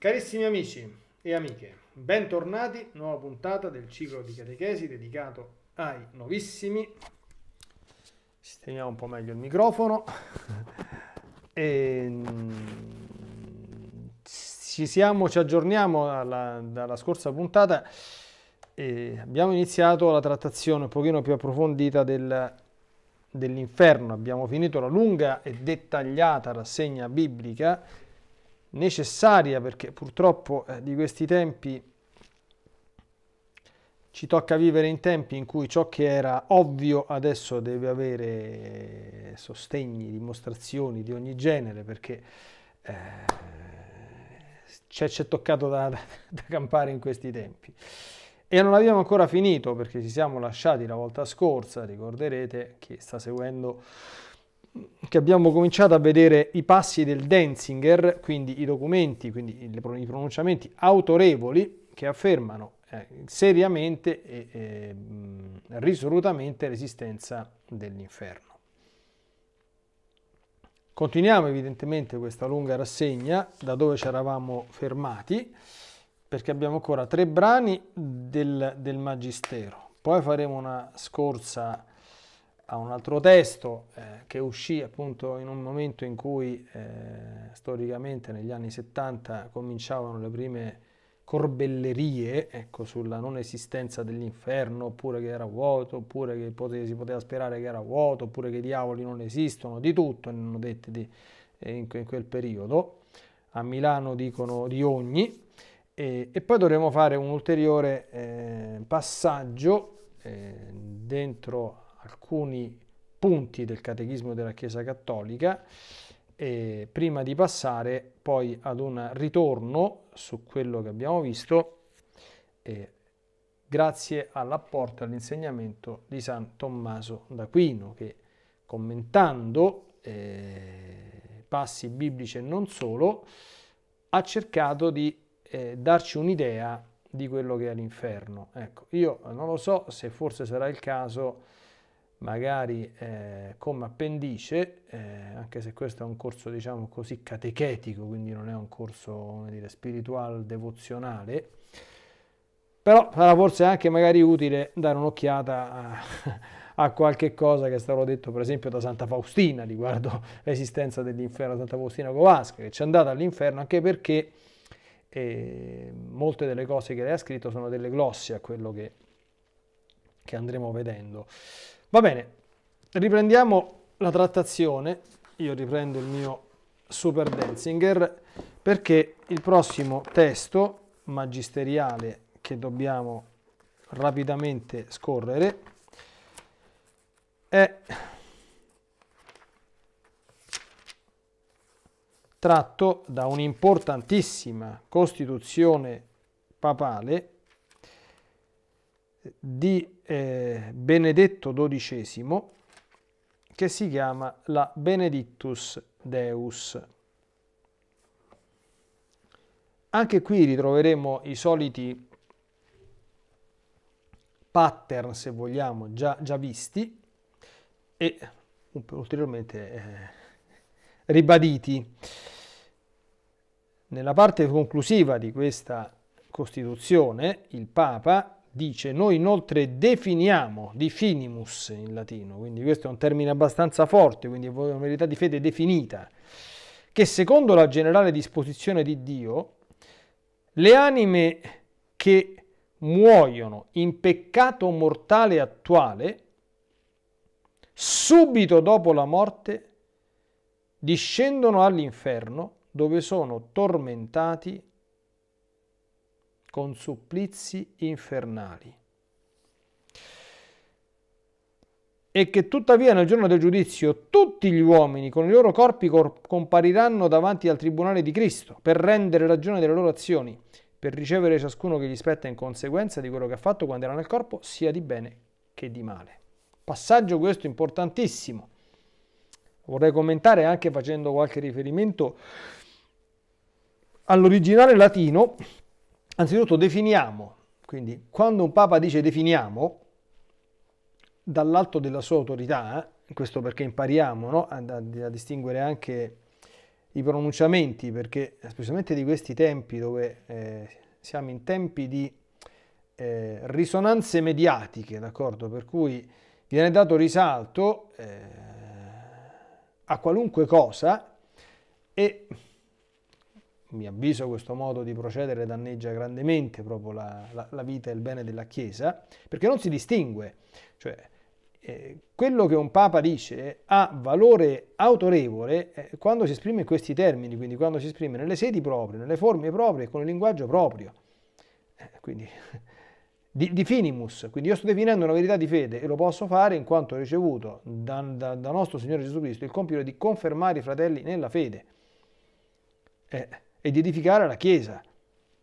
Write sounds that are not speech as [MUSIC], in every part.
Carissimi amici e amiche, bentornati, nuova puntata del ciclo di catechesi dedicato ai novissimi. Sistemiamo un po' meglio il microfono. [LAUGHS] e, ehm, ci siamo, ci aggiorniamo dalla, dalla scorsa puntata. E abbiamo iniziato la trattazione un pochino più approfondita del, dell'inferno. Abbiamo finito la lunga e dettagliata rassegna biblica necessaria perché purtroppo eh, di questi tempi ci tocca vivere in tempi in cui ciò che era ovvio adesso deve avere sostegni, dimostrazioni di ogni genere perché eh, ci è toccato da, da, da campare in questi tempi. E non abbiamo ancora finito perché ci siamo lasciati la volta scorsa, ricorderete, chi sta seguendo che abbiamo cominciato a vedere i passi del Denzinger, quindi i documenti, quindi i pronunciamenti autorevoli che affermano eh, seriamente e risolutamente l'esistenza dell'inferno. Continuiamo evidentemente questa lunga rassegna da dove ci eravamo fermati, perché abbiamo ancora tre brani del, del Magistero. Poi faremo una scorsa a un altro testo eh, che uscì appunto in un momento in cui eh, storicamente negli anni 70 cominciavano le prime corbellerie ecco, sulla non esistenza dell'inferno, oppure che era vuoto, oppure che si poteva sperare che era vuoto, oppure che i diavoli non esistono, di tutto ne hanno detto di, eh, in, in, quel periodo. A Milano dicono di ogni. E, e poi dovremo fare un ulteriore eh, passaggio eh, dentro alcuni punti del Catechismo della Chiesa Cattolica eh, prima di passare poi ad un ritorno su quello che abbiamo visto eh, grazie all'apporto e all'insegnamento di San Tommaso d'Aquino che commentando eh, passi biblici e non solo ha cercato di eh, darci un'idea di quello che è l'inferno. Ecco, io non lo so se forse sarà il caso magari eh, come appendice, eh, anche se questo è un corso diciamo così catechetico, quindi non è un corso dire, spiritual devozionale, però sarà forse anche magari utile dare un'occhiata a, [LAUGHS] a qualche cosa che è stato detto per esempio da Santa Faustina riguardo [LAUGHS] l'esistenza dell'inferno, Santa Faustina Covasca, che ci è andata all'inferno anche perché eh, molte delle cose che lei ha scritto sono delle glossi a quello che, che andremo vedendo. Va bene, riprendiamo la trattazione. Io riprendo il mio Super Denzinger perché il prossimo testo magisteriale che dobbiamo rapidamente scorrere è tratto da un'importantissima costituzione papale di eh, Benedetto XII che si chiama la Benedictus Deus. Anche qui ritroveremo i soliti pattern, se vogliamo, già, già visti e ulteriormente eh, ribaditi. Nella parte conclusiva di questa Costituzione, il Papa dice noi inoltre definiamo, definimus in latino, quindi questo è un termine abbastanza forte, quindi è una verità di fede definita, che secondo la generale disposizione di Dio, le anime che muoiono in peccato mortale attuale, subito dopo la morte, discendono all'inferno dove sono tormentati con supplizi infernali. E che tuttavia nel giorno del giudizio tutti gli uomini con i loro corpi cor- compariranno davanti al tribunale di Cristo per rendere ragione delle loro azioni, per ricevere ciascuno che gli spetta in conseguenza di quello che ha fatto quando era nel corpo, sia di bene che di male. Passaggio questo importantissimo. Vorrei commentare anche facendo qualche riferimento all'originale latino Anzitutto definiamo, quindi quando un Papa dice definiamo, dall'alto della sua autorità, eh, questo perché impariamo no? a, a, a, distinguere anche i pronunciamenti, perché specialmente di questi tempi dove eh, siamo in tempi di eh, risonanze mediatiche, d'accordo? Per cui viene dato risalto eh, a qualunque cosa e mi avviso questo modo di procedere danneggia grandemente proprio la, la, la vita e il bene della Chiesa, perché non si distingue. Cioè, eh, quello che un Papa dice ha valore autorevole eh, quando si esprime in questi termini, quindi quando si esprime nelle sedi proprie, nelle forme proprie, e con il linguaggio proprio. Eh, quindi [LAUGHS] di, di, finimus, quindi io sto definendo una verità di fede e lo posso fare in quanto ho ricevuto da, da, da nostro Signore Gesù Cristo il compito di confermare i fratelli nella fede. Eh, e di edificare la Chiesa.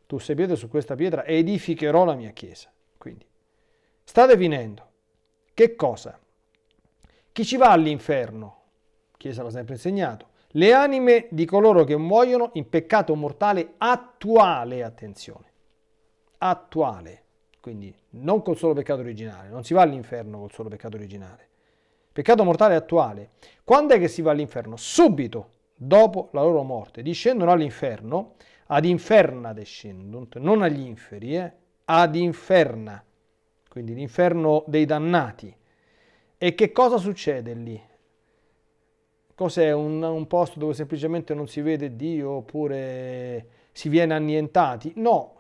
Tu sei pietra su questa pietra edificherò la mia Chiesa. Quindi, sta definendo che cosa? Chi ci va all'inferno? Chiesa l'ha sempre insegnato. Le anime di coloro che muoiono in peccato mortale attuale, attenzione, attuale. Quindi non col solo peccato originale, non si va all'inferno col solo peccato originale. Peccato mortale attuale. Quando è che si va all'inferno? Subito, dopo la loro morte, discendono all'inferno, ad inferna descendunt, non agli inferi, eh, ad inferna, quindi l'inferno dei dannati. E che cosa succede lì? Cos'è un, un posto dove semplicemente non si vede Dio oppure si viene annientati? No.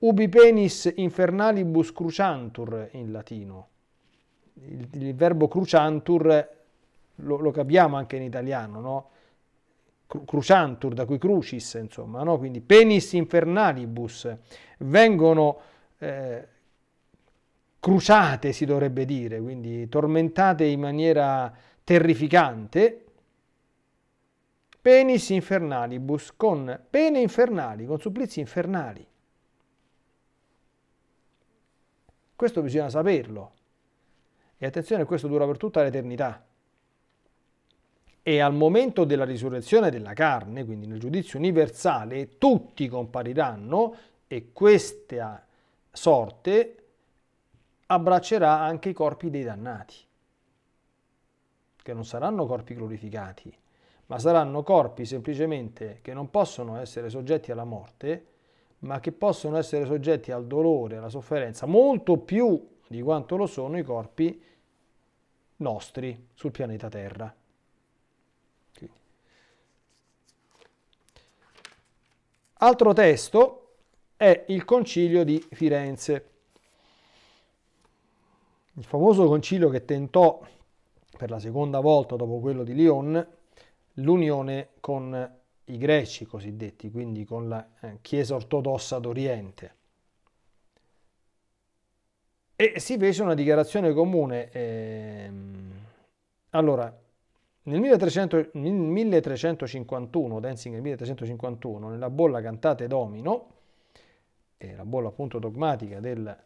Ubi penis infernalibus cruciantur in latino. il, il verbo cruciantur lo, lo capiamo anche in italiano, no? cruciantur, da cui crucis, insomma, no? quindi penis infernalibus, vengono eh, cruciate, si dovrebbe dire, quindi tormentate in maniera terrificante, penis infernalibus, con pene infernali, con supplizi infernali. Questo bisogna saperlo. E attenzione, questo dura per tutta l'eternità e al momento della risurrezione della carne, quindi nel giudizio universale, tutti compariranno e questa sorte abbraccerà anche i corpi dei dannati, che non saranno corpi glorificati, ma saranno corpi semplicemente che non possono essere soggetti alla morte, ma che possono essere soggetti al dolore, alla sofferenza, molto più di quanto lo sono i corpi nostri sul pianeta Terra. Altro testo è il concilio di Firenze. Il famoso concilio che tentò per la seconda volta dopo quello di Lyon l'unione con i greci cosiddetti, quindi con la eh, Chiesa ortodossa d'Oriente. E si fece una dichiarazione comune. Ehm, allora, nel, 1351, Danzig nel 1351, nella bolla Cantate Domino, è la bolla appunto dogmatica del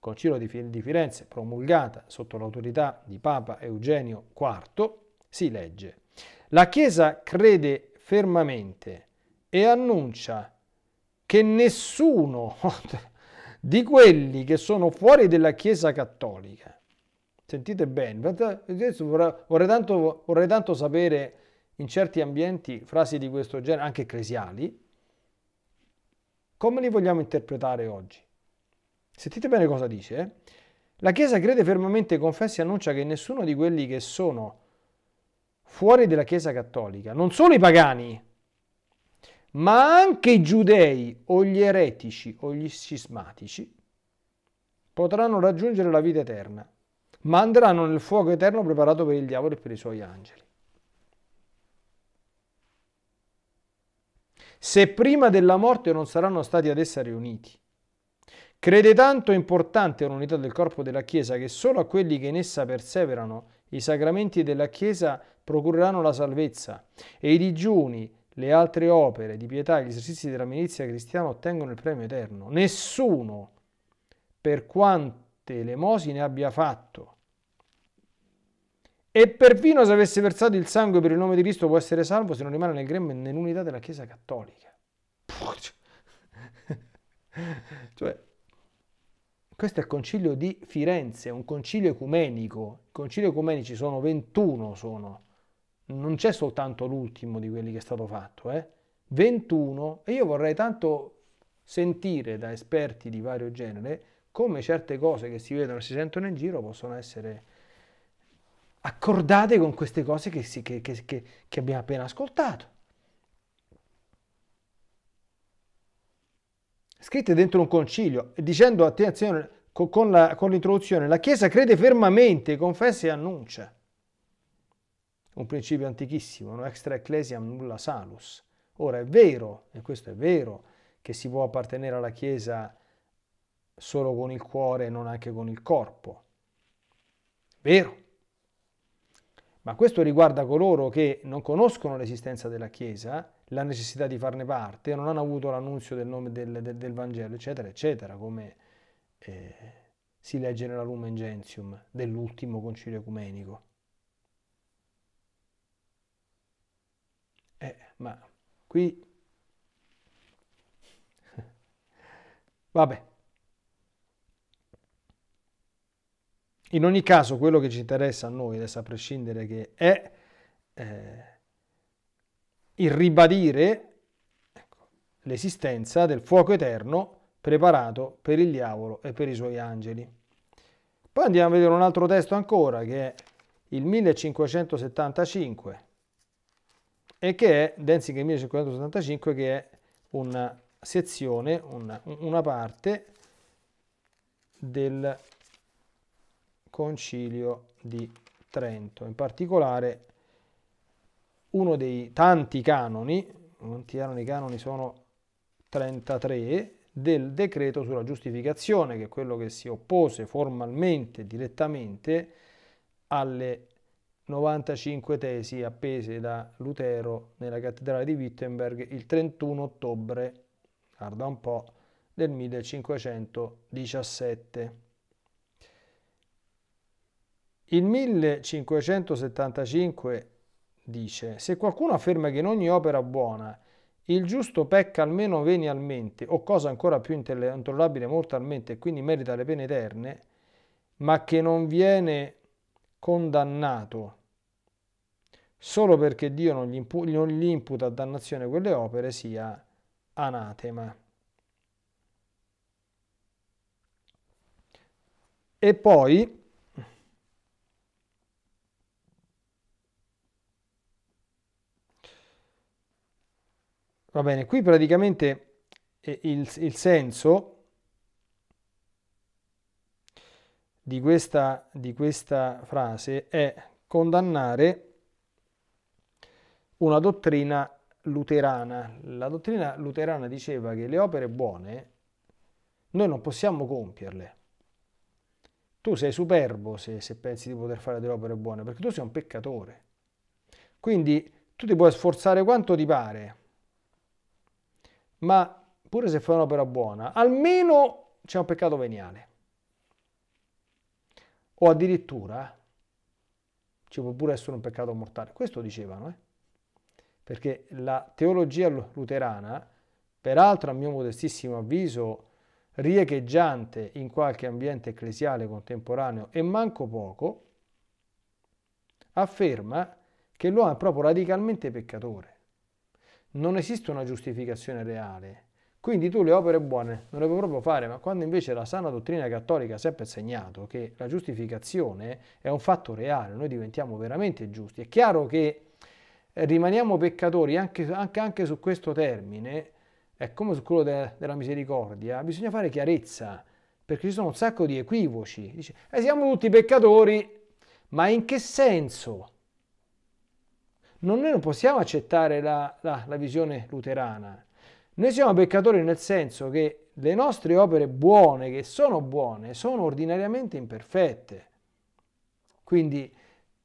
Concilio di Firenze, promulgata sotto l'autorità di Papa Eugenio IV, si legge La Chiesa crede fermamente e annuncia che nessuno [LAUGHS] di quelli che sono fuori della Chiesa cattolica Sentite bene, adesso vorrei tanto, vorrei tanto sapere in certi ambienti frasi di questo genere, anche ecclesiali, come li vogliamo interpretare oggi? Sentite bene cosa dice. Eh? La Chiesa crede fermamente, confessa e annuncia che nessuno di quelli che sono fuori della Chiesa cattolica, non solo i pagani, ma anche i giudei o gli eretici o gli scismatici, potranno raggiungere la vita eterna ma andranno nel fuoco eterno preparato per il diavolo e per i suoi angeli. Se prima della morte non saranno stati ad essa riuniti, crede tanto importante l'unità del corpo della Chiesa che solo a quelli che in essa perseverano i sacramenti della Chiesa procureranno la salvezza e i digiuni, le altre opere di pietà e gli esercizi della milizia cristiana ottengono il premio eterno. Nessuno, per quanto quante elemosine abbia fatto e perfino se avesse versato il sangue per il nome di Cristo può essere salvo se non rimane nel grembo e nell'unità della Chiesa Cattolica. [LAUGHS] cioè, questo è il concilio di Firenze, un concilio ecumenico. I concili ecumenici sono 21, sono. non c'è soltanto l'ultimo di quelli che è stato fatto, eh? 21 e io vorrei tanto sentire da esperti di vario genere come certe cose che si vedono e si sentono in giro possono essere accordate con queste cose che, si, che, che, che abbiamo appena ascoltato. Scritte dentro un concilio, dicendo attenzione con, la, con l'introduzione, la Chiesa crede fermamente, confessa e annuncia. Un principio antichissimo, no? extra ecclesiam nulla salus. Ora è vero, e questo è vero, che si può appartenere alla Chiesa solo con il cuore e non anche con il corpo. Vero? Ma questo riguarda coloro che non conoscono l'esistenza della Chiesa, la necessità di farne parte, non hanno avuto l'annunzio del nome del, del, del Vangelo, eccetera, eccetera, come eh, si legge nella Lumen Gentium dell'ultimo concilio ecumenico. Eh, ma qui... [LAUGHS] Vabbè. In ogni caso, quello che ci interessa a noi, adesso a prescindere che è eh, il ribadire ecco, l'esistenza del fuoco eterno preparato per il diavolo e per i suoi angeli. Poi andiamo a vedere un altro testo ancora che è il 1575 e che è Dancing 1575 che è una sezione, una, una parte del Concilio di Trento. In particolare uno dei tanti canoni, quanti erano i canoni sono 33, del decreto sulla giustificazione, che è quello che si oppose formalmente, direttamente, alle 95 tesi appese da Lutero nella cattedrale di Wittenberg il 31 ottobre, guarda un po', del 1517. Il 1575 dice, se qualcuno afferma che in ogni opera buona il giusto pecca almeno venialmente, o cosa ancora più intollerabile mortalmente, e quindi merita le pene eterne, ma che non viene condannato solo perché Dio non gli, impu- non gli imputa a dannazione quelle opere, sia anatema. E poi Va bene, qui praticamente eh, il, il senso di questa, di questa frase è condannare una dottrina luterana. La dottrina luterana diceva che le opere buone noi non possiamo compierle. Tu sei superbo se, se, pensi di poter fare delle opere buone, perché tu sei un peccatore. Quindi tu ti puoi sforzare quanto ti pare, ma pure se fai un'opera buona, almeno c'è un peccato veniale. O addirittura ci può pure essere un peccato mortale. Questo dicevano, eh? perché la teologia luterana, peraltro a mio modestissimo avviso, riecheggiante in qualche ambiente ecclesiale contemporaneo e manco poco, afferma che l'uomo è proprio radicalmente peccatore non esiste una giustificazione reale. Quindi tu le opere buone non le puoi proprio fare, ma quando invece la sana dottrina cattolica ha sempre insegnato che la giustificazione è un fatto reale, noi diventiamo veramente giusti. È chiaro che eh, rimaniamo peccatori anche, anche, anche su questo termine, è come su quello de, della misericordia, bisogna fare chiarezza, perché ci sono un sacco di equivoci. Dice, eh, siamo tutti peccatori, ma in che senso? non, noi non possiamo accettare la, la, la visione luterana. Noi siamo peccatori nel senso che le nostre opere buone, che sono buone, sono ordinariamente imperfette. Quindi,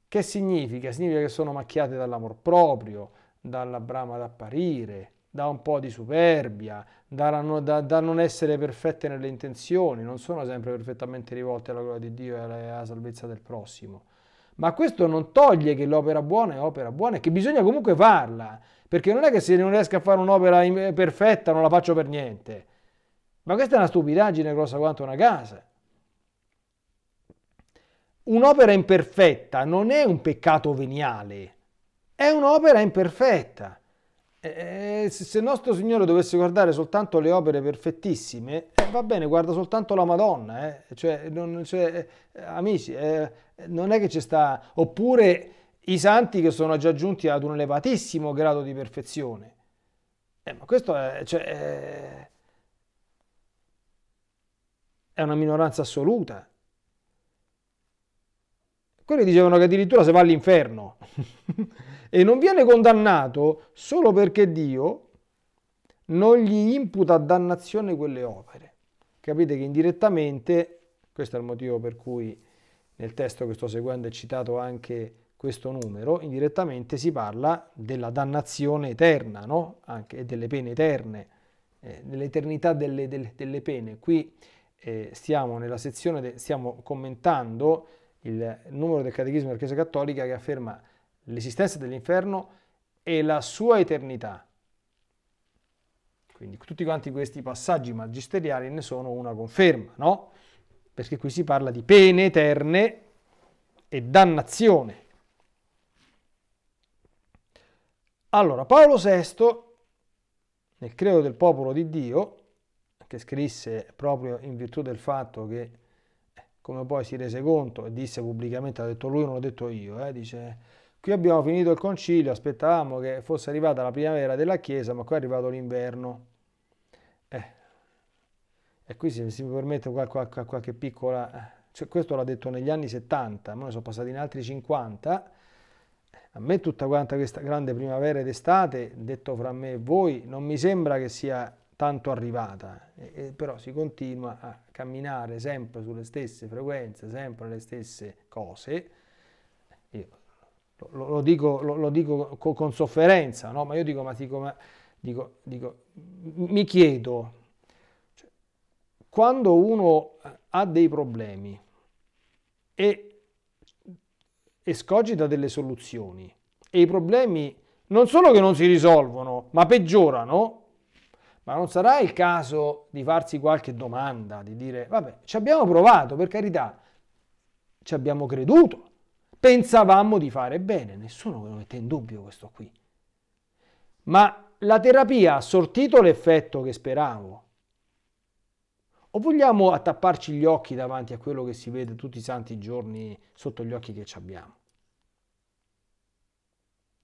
che significa? Significa che sono macchiate dall'amor proprio, dalla brama d'apparire, da un po' di superbia, da, da, da, non essere perfette nelle intenzioni, non sono sempre perfettamente rivolte alla gloria di Dio e alla, alla salvezza del prossimo ma questo non toglie che l'opera buona è opera buona e che bisogna comunque farla, perché non è che se non riesco a fare un'opera perfetta non la faccio per niente. Ma questa è una stupidaggine grossa quanto una casa. Un'opera imperfetta non è un peccato veniale, è un'opera imperfetta. se il nostro Signore dovesse guardare soltanto le opere perfettissime, va bene, guarda soltanto la Madonna, eh? cioè, non, cioè, eh, amici, eh, non è che ci sta, oppure i santi che sono già giunti ad un elevatissimo grado di perfezione. Eh, ma questo è, cioè, è una minoranza assoluta. Quelli dicevano che addirittura se va all'inferno [LAUGHS] e non viene condannato solo perché Dio non gli imputa dannazione quelle opere capite che indirettamente, questo è il motivo per cui nel testo che sto seguendo è citato anche questo numero, indirettamente si parla della dannazione eterna, no? Anche delle pene eterne, eh, dell'eternità delle, delle, delle, pene. Qui eh, stiamo nella sezione, de, stiamo commentando il numero del Catechismo della Chiesa Cattolica che afferma l'esistenza dell'inferno e la sua eternità. Quindi tutti quanti questi passaggi magisteriali ne sono una conferma, no? Perché qui si parla di pene eterne e dannazione. Allora, Paolo VI, nel credo del popolo di Dio, che scrisse proprio in virtù del fatto che, eh, come poi si rese conto e disse pubblicamente, ha detto lui, non l'ho detto io, eh, dice Qui abbiamo finito il concilio, aspettavamo che fosse arrivata la primavera della Chiesa, ma qua è arrivato l'inverno. Eh. E qui se mi permette qualche, qualche piccola... Cioè, questo l'ha detto negli anni 70, ma ne sono passati in altri 50. A me tutta quanta questa grande primavera ed estate, detto fra me e voi, non mi sembra che sia tanto arrivata, e, e, però si continua a camminare sempre sulle stesse frequenze, sempre le stesse cose. Io lo, lo, dico, lo, lo dico co, con sofferenza, no? ma io dico, ma, dico, ma, dico, dico mi chiedo, cioè, quando uno ha dei problemi e escogita delle soluzioni e i problemi non solo che non si risolvono, ma peggiorano, ma non sarà il caso di farsi qualche domanda, di dire, vabbè, ci abbiamo provato, per carità, ci abbiamo creduto, pensavamo di fare bene, nessuno lo mette in dubbio questo qui. Ma la terapia ha sortito l'effetto che speravo? O vogliamo attapparci gli occhi davanti a quello che si vede tutti i santi giorni sotto gli occhi che ci abbiamo?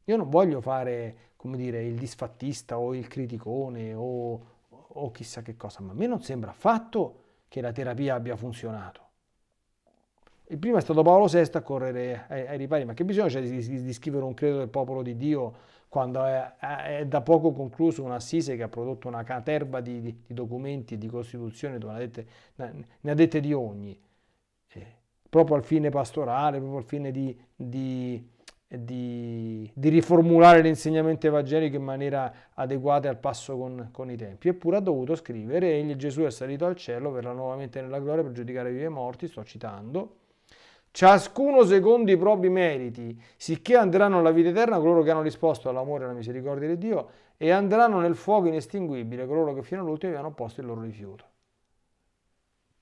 Io non voglio fare, come dire, il disfattista o il criticone o, o chissà che cosa, ma a me non sembra affatto che la terapia abbia funzionato. Il primo è stato Paolo VI a correre ai, ai ripari, ma che bisogno c'è di, di, di, scrivere un credo del popolo di Dio quando è, è da poco concluso un assise che ha prodotto una caterba di, di, di documenti e di Costituzione dove ne ha dette, ne ha dette di ogni, eh, proprio al fine pastorale, proprio al fine di, di, di, riformulare l'insegnamento evangelico in maniera adeguata e al passo con, con, i tempi. Eppure ha dovuto scrivere, egli Gesù è salito al cielo, verrà nuovamente nella gloria per giudicare i vivi e i morti, sto citando, ciascuno secondo i propri meriti, sicché andranno alla vita eterna coloro che hanno risposto all'amore e alla misericordia di Dio e andranno nel fuoco inestinguibile coloro che fino all'ultimo hanno posto il loro rifiuto.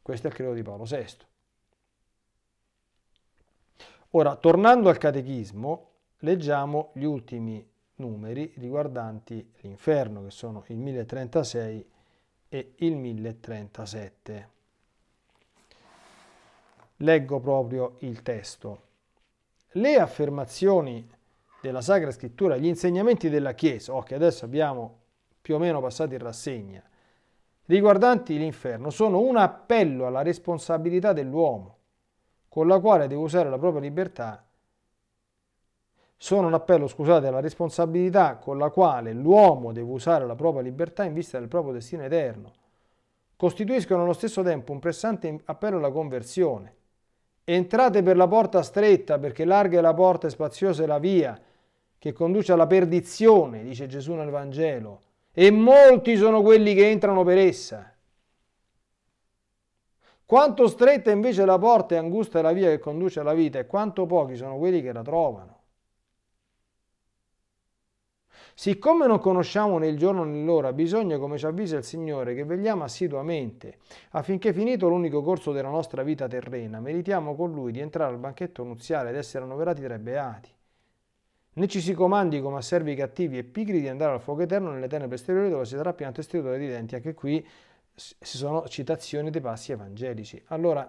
Questo è il credo di Paolo VI. Ora, tornando al catechismo, leggiamo gli ultimi numeri riguardanti l'inferno, che sono il 1036 e il 1037. Leggo proprio il testo. Le affermazioni della Sacra Scrittura, gli insegnamenti della Chiesa, oh, che adesso abbiamo più o meno passato in rassegna, riguardanti l'inferno, sono un appello alla responsabilità dell'uomo, con la quale deve usare la propria libertà sono un appello, scusate, alla responsabilità con la quale l'uomo deve usare la propria libertà in vista del proprio destino eterno. Costituiscono allo stesso tempo un pressante appello alla conversione, Entrate per la porta stretta perché larga è la porta e spaziosa è la via che conduce alla perdizione, dice Gesù nel Vangelo, e molti sono quelli che entrano per essa. Quanto stretta invece la porta e angusta è la via che conduce alla vita e quanto pochi sono quelli che la trovano. Siccome non conosciamo né il giorno né l'ora, bisogna, come ci avvisa il Signore, che vegliamo assiduamente, affinché finito l'unico corso della nostra vita terrena, meritiamo con Lui di entrare al banchetto nuziale ed essere annoverati tra i beati. Né ci si comandi come a servi cattivi e pigri di andare al fuoco eterno nelle tenebre esteriori dove si darà pianto e stridore di denti. Anche qui ci sono citazioni dei passi evangelici. Allora,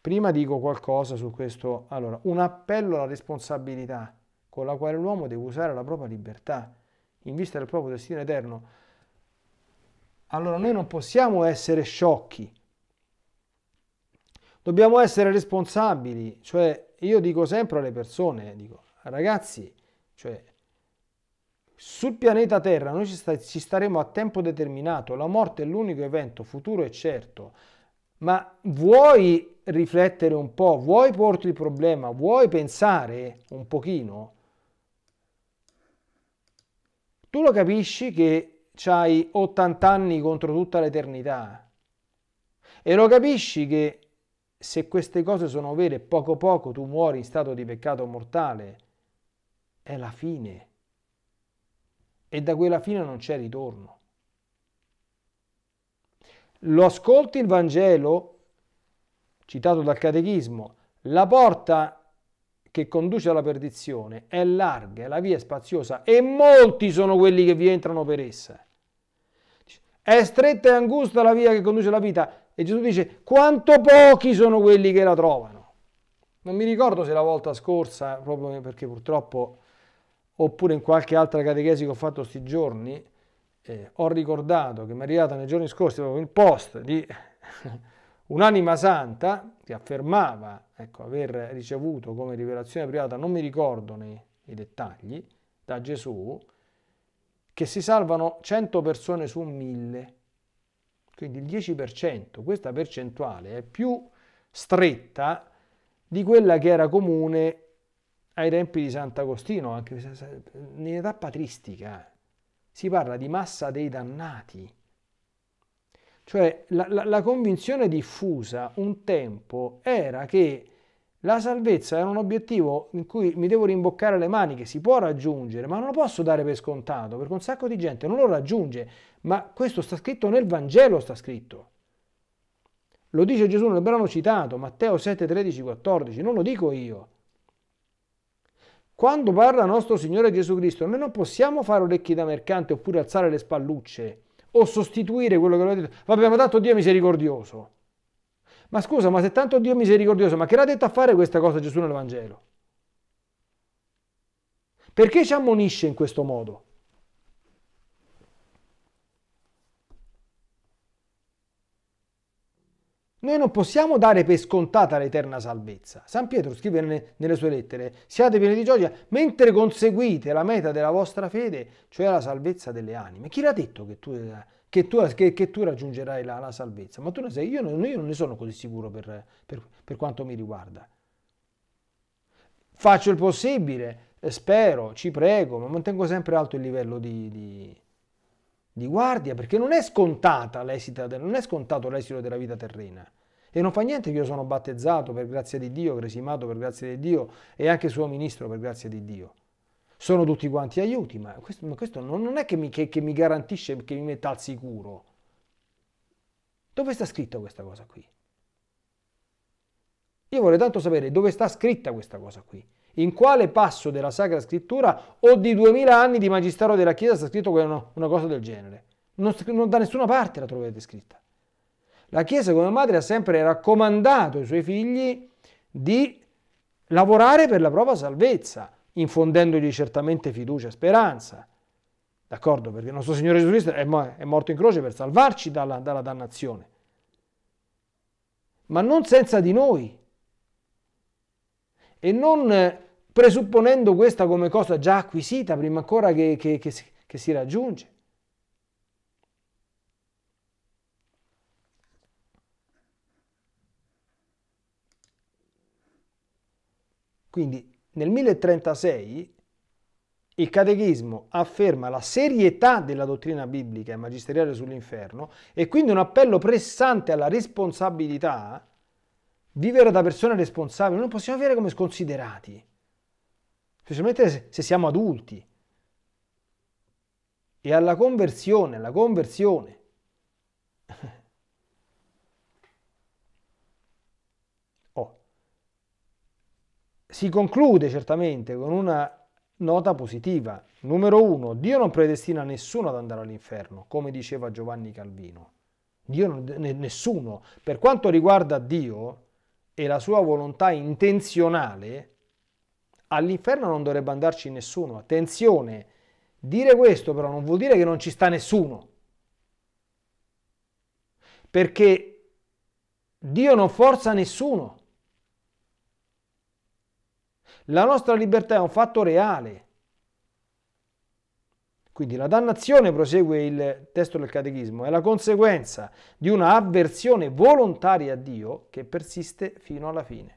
prima dico qualcosa su questo. Allora, un appello alla responsabilità con la quale l'uomo deve usare la propria libertà in vista del proprio destino eterno. Allora noi non possiamo essere sciocchi, dobbiamo essere responsabili, cioè io dico sempre alle persone, dico ragazzi, cioè, sul pianeta Terra noi ci, sta, ci staremo a tempo determinato, la morte è l'unico evento futuro e certo, ma vuoi riflettere un po', vuoi porti il problema, vuoi pensare un pochino, tu lo capisci che hai 80 anni contro tutta l'eternità e lo capisci che se queste cose sono vere, poco poco tu muori in stato di peccato mortale, è la fine. E da quella fine non c'è ritorno. Lo ascolti il Vangelo, citato dal Catechismo, la porta che conduce alla perdizione è larga, la via è spaziosa e molti sono quelli che vi entrano per essa. È stretta e angusta la via che conduce alla vita e Gesù dice quanto pochi sono quelli che la trovano. Non mi ricordo se la volta scorsa, proprio perché purtroppo, oppure in qualche altra catechesi che ho fatto questi giorni, eh, ho ricordato che mi è arrivata nei giorni scorsi proprio il post di [LAUGHS] Un'anima santa che affermava ecco, aver ricevuto come rivelazione privata, non mi ricordo nei, nei dettagli, da Gesù, che si salvano 100 persone su 1000. Quindi il 10%, questa percentuale è più stretta di quella che era comune ai tempi di Sant'Agostino, anche in età patristica. Eh. Si parla di massa dei dannati. Cioè la, la, la convinzione diffusa un tempo era che la salvezza era un obiettivo in cui mi devo rimboccare le maniche, si può raggiungere, ma non lo posso dare per scontato, perché un sacco di gente non lo raggiunge, ma questo sta scritto nel Vangelo, sta scritto. Lo dice Gesù nel brano citato, Matteo 7, 13, 14, non lo dico io. Quando parla nostro Signore Gesù Cristo, noi non possiamo fare orecchi da mercante oppure alzare le spallucce o sostituire quello che lo ha detto. Vabbè, ma tanto Dio è misericordioso. Ma scusa, ma se tanto Dio è misericordioso, ma che l'ha detto a fare questa cosa Gesù nel Vangelo? Perché ci ammonisce in questo modo? Noi non possiamo dare per scontata l'eterna salvezza. San Pietro scrive nelle sue lettere, siate pieni di gioia mentre conseguite la meta della vostra fede, cioè la salvezza delle anime. Chi l'ha detto che tu, che tu, che, che tu raggiungerai la, la, salvezza? Ma tu ne sei, io non, io non ne sono così sicuro per, per, per quanto mi riguarda. Faccio il possibile, eh, spero, ci prego, ma mantengo sempre alto il livello di, di di guardia, perché non è, del, non è scontato l'esito della vita terrena. E non fa niente che io sono battezzato per grazia di Dio, cresimato per grazia di Dio e anche suo ministro per grazia di Dio. Sono tutti quanti aiuti, ma questo, ma questo non, non, è che mi, che, che mi garantisce, che mi metta al sicuro. Dove sta scritta questa cosa qui? Io vorrei tanto sapere dove sta scritta questa cosa qui. In quale passo della Sacra Scrittura o di duemila anni di magistero della Chiesa sta scritto una, cosa del genere? Non, non da nessuna parte la troverete scritta. La Chiesa come madre ha sempre raccomandato ai suoi figli di lavorare per la propria salvezza, infondendogli certamente fiducia e speranza. D'accordo? Perché il nostro Signore Gesù Cristo è morto in croce per salvarci dalla, dalla dannazione. Ma non senza di noi. E non eh, presupponendo questa come cosa già acquisita prima ancora che, che, che, che si raggiunge. Quindi nel 1036 il Catechismo afferma la serietà della dottrina biblica e magisteriale sull'inferno e quindi un appello pressante alla responsabilità, vivere da persone responsabili, non possiamo vivere come sconsiderati, specialmente se siamo adulti. E alla conversione, alla conversione. si conclude certamente con una nota positiva. Numero uno, Dio non predestina nessuno ad andare all'inferno, come diceva Giovanni Calvino. Dio non, nessuno. Per quanto riguarda Dio e la sua volontà intenzionale, all'inferno non dovrebbe andarci nessuno. Attenzione, dire questo però non vuol dire che non ci sta nessuno. Perché Dio non forza nessuno. La nostra libertà è un fatto reale. Quindi la dannazione, prosegue il testo del catechismo, è la conseguenza di una avversione volontaria a Dio che persiste fino alla fine.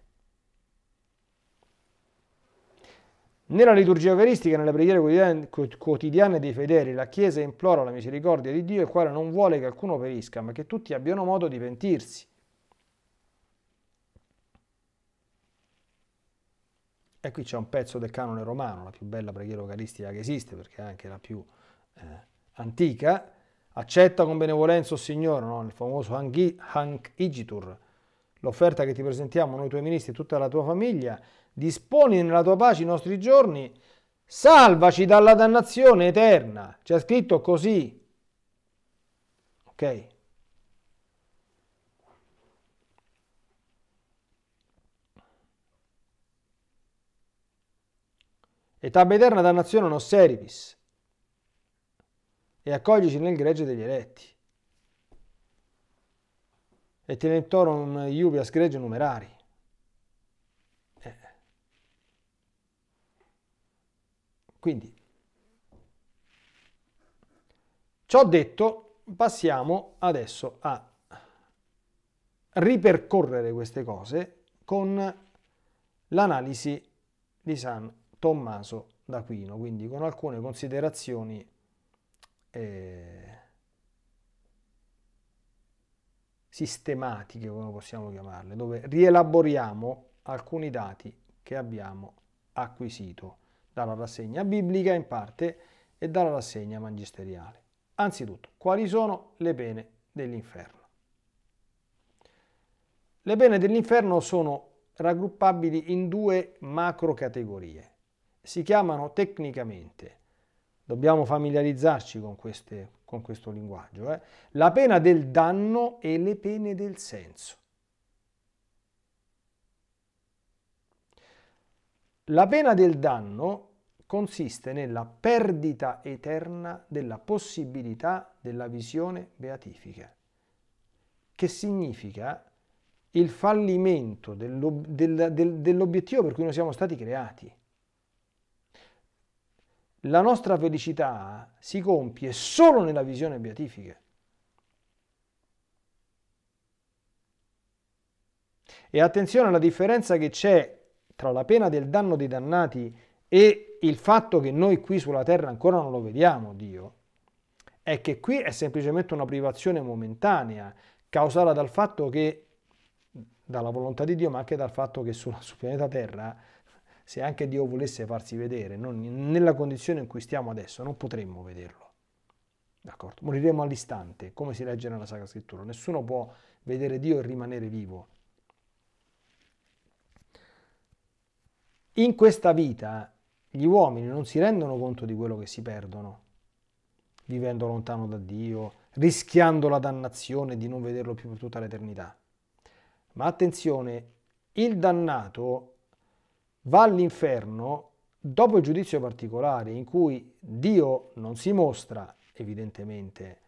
Nella liturgia eucaristica, nelle preghiere quotidiane dei fedeli, la Chiesa implora la misericordia di Dio, il quale non vuole che alcuno perisca, ma che tutti abbiano modo di pentirsi. E qui c'è un pezzo del canone romano, la più bella preghiera eucaristica che esiste, perché è anche la più eh, antica. Accetta con benevolenza, oh Signore, no? il famoso Hank Igitur, l'offerta che ti presentiamo noi tuoi ministri e tutta la tua famiglia. Disponi nella tua pace i nostri giorni, salvaci dalla dannazione eterna. C'è scritto così. Ok? e tabeterna dannazione non seribis e accoglici nel gregge degli eletti. E tenentorum iubias gregge numerari. Eh. Quindi, ciò detto, passiamo adesso a ripercorrere queste cose con l'analisi di San Tommaso d'Aquino, quindi con alcune considerazioni eh, sistematiche, come possiamo chiamarle, dove rielaboriamo alcuni dati che abbiamo acquisito dalla rassegna biblica in parte e dalla rassegna magisteriale. Anzitutto, quali sono le pene dell'inferno? Le pene dell'inferno sono raggruppabili in due macro categorie si chiamano tecnicamente, dobbiamo familiarizzarci con, queste, con questo linguaggio, eh? la pena del danno e le pene del senso. La pena del danno consiste nella perdita eterna della possibilità della visione beatifica, che significa il fallimento dell'obiettivo per cui noi siamo stati creati la nostra felicità si compie solo nella visione beatifica. E attenzione alla differenza che c'è tra la pena del danno dei dannati e il fatto che noi qui sulla terra ancora non lo vediamo Dio, è che qui è semplicemente una privazione momentanea, causata dal fatto che, dalla volontà di Dio, ma anche dal fatto che sul pianeta Terra se anche Dio volesse farsi vedere, non, nella condizione in cui stiamo adesso, non potremmo vederlo. D'accordo? Moriremo all'istante, come si legge nella Sacra Scrittura. Nessuno può vedere Dio e rimanere vivo. In questa vita gli uomini non si rendono conto di quello che si perdono, vivendo lontano da Dio, rischiando la dannazione di non vederlo più per tutta l'eternità. Ma attenzione, il dannato va all'inferno dopo il giudizio particolare in cui Dio non si mostra evidentemente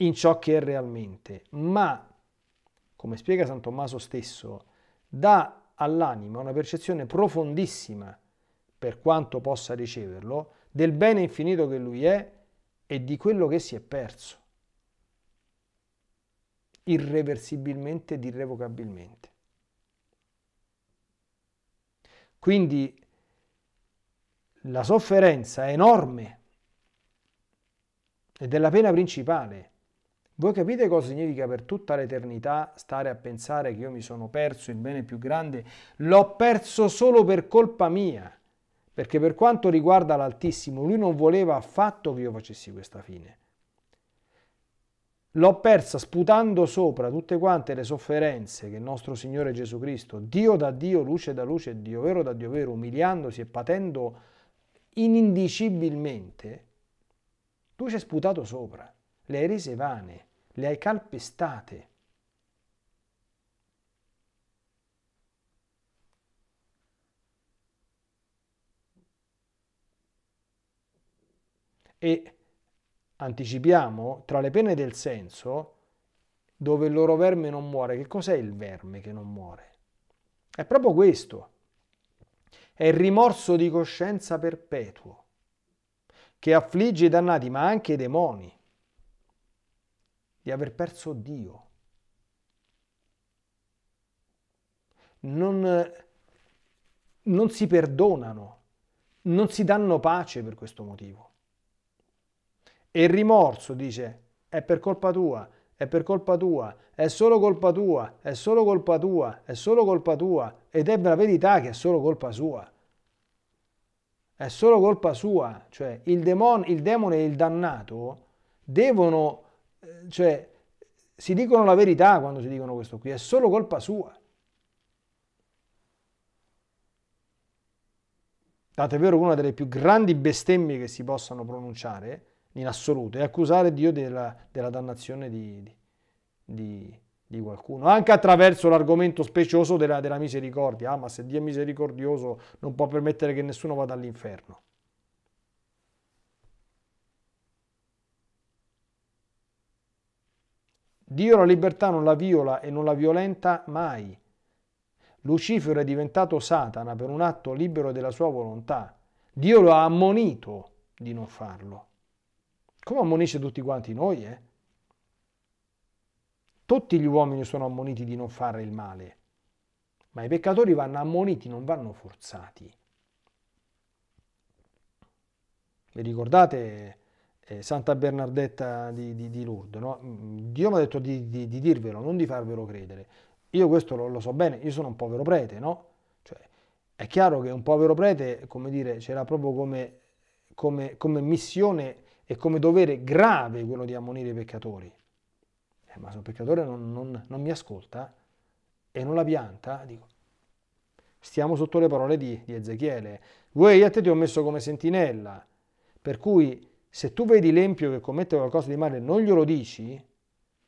in ciò che è realmente, ma, come spiega San Tommaso stesso, dà all'anima una percezione profondissima, per quanto possa riceverlo, del bene infinito che lui è e di quello che si è perso, irreversibilmente ed irrevocabilmente. Quindi la sofferenza è enorme ed è la pena principale. Voi capite cosa significa per tutta l'eternità stare a pensare che io mi sono perso il bene più grande? L'ho perso solo per colpa mia, perché per quanto riguarda l'Altissimo, lui non voleva affatto che io facessi questa fine. L'ho persa sputando sopra tutte quante le sofferenze che il nostro Signore Gesù Cristo, Dio da Dio, luce da luce, Dio vero da Dio vero, umiliandosi e patendo inindicibilmente, tu ci hai sputato sopra, le hai rese vane, le hai calpestate. E anticipiamo, tra le pene del senso, dove il loro verme non muore, che cos'è il verme che non muore? È proprio questo. È il rimorso di coscienza perpetuo che affligge i dannati, ma anche i demoni, di aver perso Dio. Non, non si perdonano, non si danno pace per questo motivo. E il rimorso dice, è per colpa tua, è per colpa tua, è solo colpa tua, è solo colpa tua, è solo colpa tua, ed è la verità che è solo colpa sua. È solo colpa sua, cioè il, demon, il demone e il dannato devono, eh, cioè si dicono la verità quando si dicono questo qui, è solo colpa sua. Tanto è vero che una delle più grandi bestemmie che si possano pronunciare in assoluto e accusare Dio della, della dannazione di, di, di, qualcuno, anche attraverso l'argomento specioso della, della misericordia. Ah, ma se Dio è misericordioso non può permettere che nessuno vada all'inferno. Dio la libertà non la viola e non la violenta mai. Lucifero è diventato Satana per un atto libero della sua volontà. Dio lo ha ammonito di non farlo come ammonisce tutti quanti noi, eh? Tutti gli uomini sono ammoniti di non fare il male, ma i peccatori vanno ammoniti, non vanno forzati. Vi ricordate eh, Santa Bernardetta di, di, di Lourdes? No? Mm, Dio mi ha detto di, di, dirvelo, non di farvelo credere. Io questo lo, lo so bene, io sono un povero prete, no? Cioè, è chiaro che un povero prete, come dire, c'era proprio come, come, come missione è come dovere grave quello di ammonire i peccatori. Eh, ma se un peccatore non, non, non mi ascolta e non la pianta, dico, stiamo sotto le parole di, di Ezechiele, voi a te ti ho messo come sentinella, per cui se tu vedi l'empio che commette qualcosa di male e non glielo dici,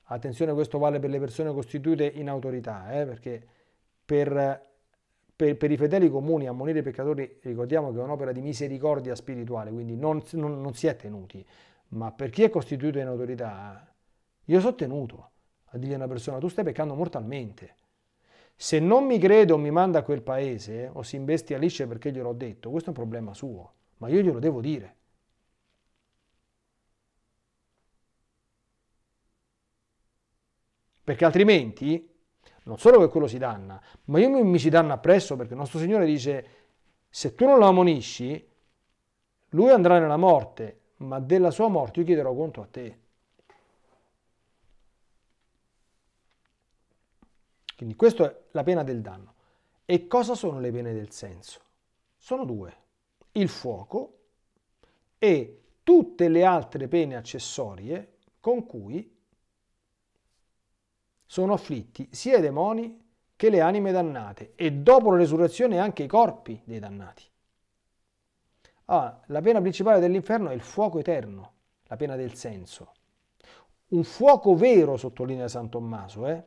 attenzione questo vale per le persone costituite in autorità, eh, perché per per, per, i fedeli comuni ammonire i peccatori, ricordiamo che è un'opera di misericordia spirituale, quindi non, non, non si è tenuti, ma per chi è costituito in autorità, io sono tenuto a dirgli a una persona, tu stai peccando mortalmente. Se non mi crede o mi manda a quel paese o si imbestialisce perché gliel'ho detto, questo è un problema suo, ma io glielo devo dire. Perché altrimenti non solo che quello si danna, ma io mi, mi si danna appresso perché il nostro Signore dice se tu non lo ammonisci, lui andrà nella morte, ma della sua morte io chiederò conto a te. Quindi questa è la pena del danno. E cosa sono le pene del senso? Sono due, il fuoco e tutte le altre pene accessorie con cui sono afflitti sia i demoni che le anime dannate e dopo la resurrezione anche i corpi dei dannati. Ah, la pena principale dell'inferno è il fuoco eterno, la pena del senso. Un fuoco vero, sottolinea San Tommaso. Eh?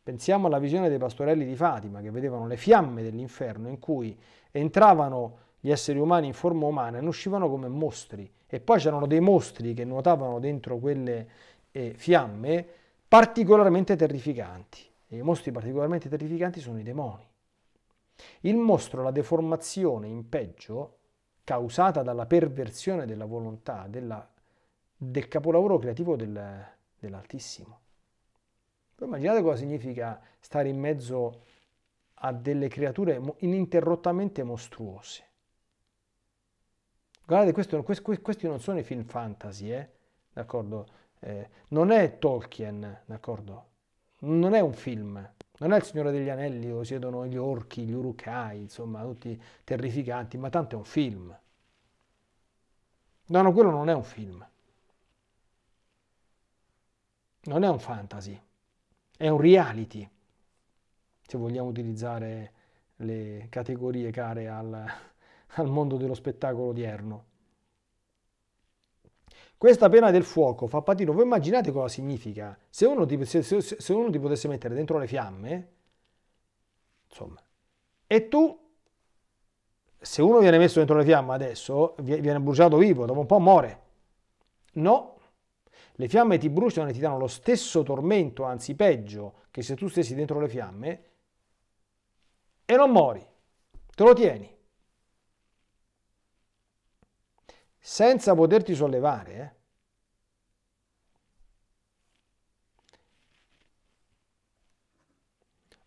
Pensiamo alla visione dei pastorelli di Fatima che vedevano le fiamme dell'inferno in cui entravano gli esseri umani in forma umana e ne uscivano come mostri. E poi c'erano dei mostri che nuotavano dentro quelle eh, fiamme particolarmente terrificanti. E i mostri particolarmente terrificanti sono i demoni. Il mostro, la deformazione in peggio, causata dalla perversione della volontà, della, del capolavoro creativo del, dell'Altissimo. Voi immaginate cosa significa stare in mezzo a delle creature ininterrottamente mostruose. Guardate, questo, questi non sono i film fantasy, eh? D'accordo? eh, non è Tolkien, d'accordo? Non è un film, non è il Signore degli Anelli dove siedono gli orchi, gli urukai, insomma, tutti terrificanti, ma tanto è un film. No, no, quello non è un film. Non è un fantasy, è un reality, se vogliamo utilizzare le categorie care al, [LAUGHS] al mondo dello spettacolo odierno. Questa pena del fuoco fa patino, voi immaginate cosa significa? Se uno, ti, se, se, se uno ti potesse mettere dentro le fiamme, insomma, e tu, se uno viene messo dentro le fiamme adesso, viene bruciato vivo, dopo un po' muore. No, le fiamme ti bruciano e ti danno lo stesso tormento, anzi peggio, che se tu stessi dentro le fiamme e non muori, te lo tieni. senza poterti sollevare. Eh.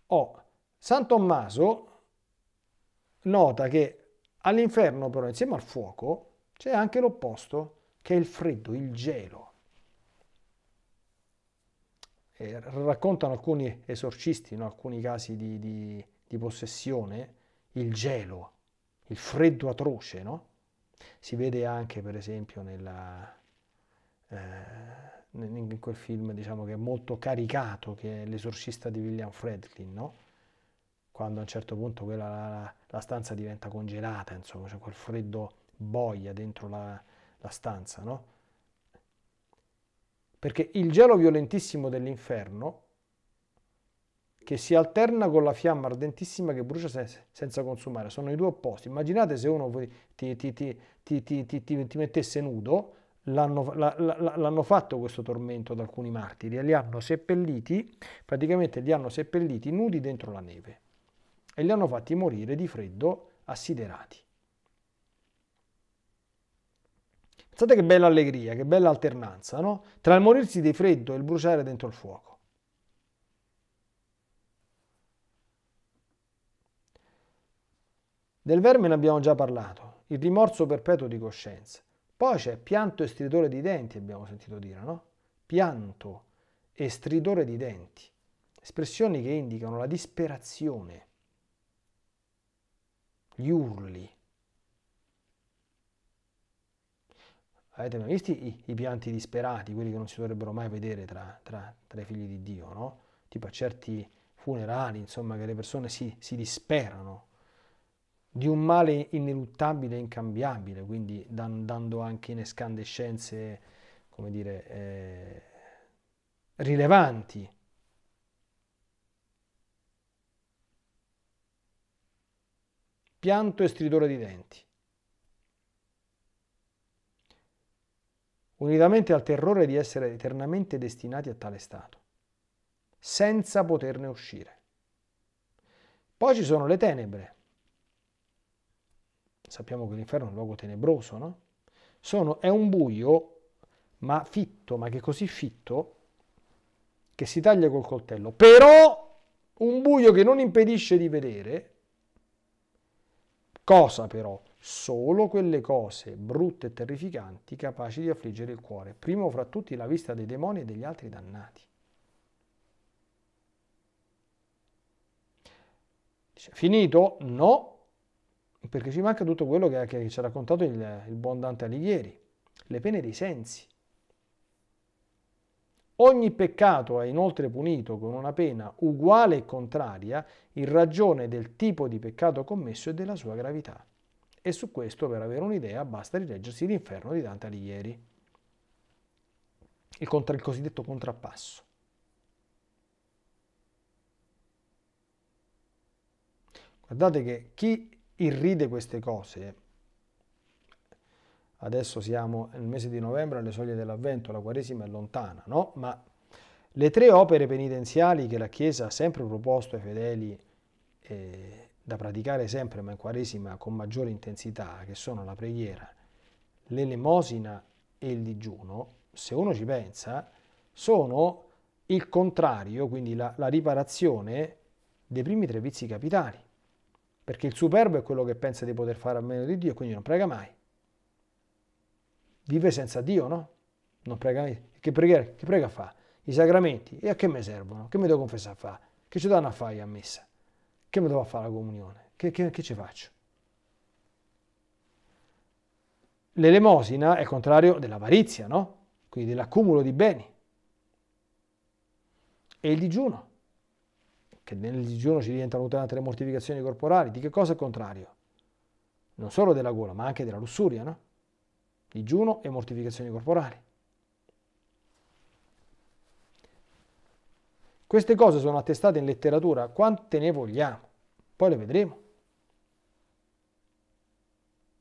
Oh, San Tommaso nota che all'inferno però insieme al fuoco c'è anche l'opposto che è il freddo, il gelo. E eh, raccontano alcuni esorcisti, no? alcuni casi di, di, di possessione, il gelo, il freddo atroce, no? Si vede anche per esempio nella, eh, in quel film diciamo, che è molto caricato, che è l'esorcista di William Fredlin, no? quando a un certo punto quella, la, la, stanza diventa congelata, insomma, cioè quel freddo boia dentro la, la stanza. No? Perché il gelo violentissimo dell'inferno che si alterna con la fiamma ardentissima che brucia senza consumare. Sono i due opposti. Immaginate se uno ti, ti, ti, ti mettesse nudo, l'hanno, la, la, l'hanno, fatto questo tormento ad alcuni martiri, e li hanno seppelliti, praticamente li hanno seppelliti nudi dentro la neve e li hanno fatti morire di freddo assiderati. Pensate che bella allegria, che bella alternanza, no? Tra il morirsi di freddo e il bruciare dentro il fuoco. Del verme ne abbiamo già parlato, il rimorso perpetuo di coscienza. Poi c'è pianto e stridore di denti, abbiamo sentito dire, no? Pianto e stridore di denti, espressioni che indicano la disperazione, gli urli. Avete mai visto i, i, pianti disperati, quelli che non si dovrebbero mai vedere tra, tra, tra i figli di Dio, no? Tipo a certi funerali, insomma, che le persone si, si disperano di un male ineluttabile e incambiabile, quindi dan- dando anche in escandescenze, come dire, eh, rilevanti. Pianto e stridore di denti. unitamente al terrore di essere eternamente destinati a tale stato, senza poterne uscire. Poi ci sono le tenebre, sappiamo che l'inferno è un luogo tenebroso, no? Sono, è un buio, ma fitto, ma che così fitto, che si taglia col coltello. Però un buio che non impedisce di vedere, cosa però? Solo quelle cose brutte e terrificanti capaci di affliggere il cuore, primo fra tutti la vista dei demoni e degli altri dannati. finito? No, perché ci manca tutto quello che, che ci ha raccontato il, il buon Dante Alighieri, le pene dei sensi. Ogni peccato è inoltre punito con una pena uguale e contraria in ragione del tipo di peccato commesso e della sua gravità. E su questo, per avere un'idea, basta rileggersi l'inferno di Dante Alighieri, il, contra, il cosiddetto contrappasso. Guardate che chi irride queste cose. Adesso siamo nel mese di novembre alle soglie dell'Avvento, la Quaresima è lontana, no? Ma le tre opere penitenziali che la Chiesa ha sempre proposto ai fedeli eh, da praticare sempre, ma in Quaresima con maggiore intensità, che sono la preghiera, l'elemosina e il digiuno, se uno ci pensa, sono il contrario, quindi la, la riparazione dei primi tre vizi capitali perché il superbo è quello che pensa di poter fare a meno di Dio, quindi non prega mai. Vive senza Dio, no? Non prega mai. Che, prega, che prega fa? I sacramenti, e a che mi servono? Che mi devo confessare a fare? Che ci danno a fare a messa? Che mi devo fare la comunione? Che, che, che ci faccio? L'elemosina è contrario dell'avarizia, no? Quindi dell'accumulo di beni. E il digiuno che nel digiuno ci diventano tutelate le mortificazioni corporali, di che cosa è contrario? Non solo della gola, ma anche della lussuria, no? Digiuno e mortificazioni corporali. Queste cose sono attestate in letteratura quante ne vogliamo, poi le vedremo.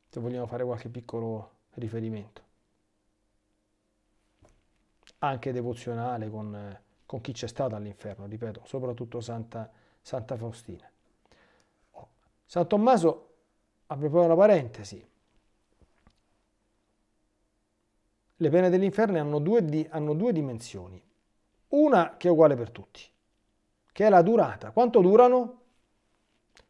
Se vogliamo fare qualche piccolo riferimento. Anche devozionale con eh, con chi c'è stato all'inferno, ripeto, soprattutto Santa, Santa Faustina. Oh. San Tommaso apre poi una parentesi. Le pene dell'inferno hanno due, di, hanno due dimensioni. Una che è uguale per tutti, che è la durata. Quanto durano?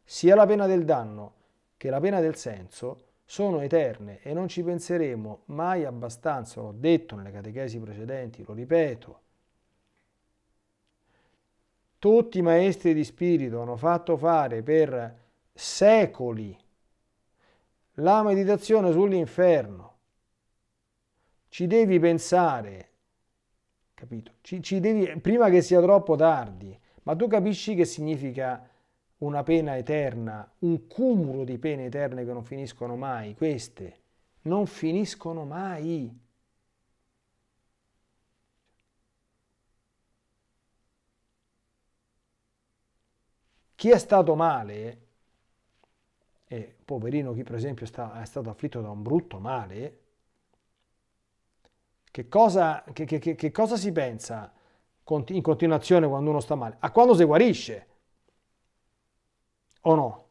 Sia la pena del danno che la pena del senso sono eterne e non ci penseremo mai abbastanza, l'ho detto nelle catechesi precedenti, lo ripeto, tutti i maestri di spirito hanno fatto fare per secoli la meditazione sull'inferno. Ci devi pensare, capito? Ci, ci devi, prima che sia troppo tardi, ma tu capisci che significa una pena eterna, un cumulo di pene eterne che non finiscono mai, queste non finiscono mai. Chi è stato male, e poverino chi per esempio è stato afflitto da un brutto male, che cosa, che, che, che cosa, si pensa in continuazione quando uno sta male? A quando si guarisce? O no?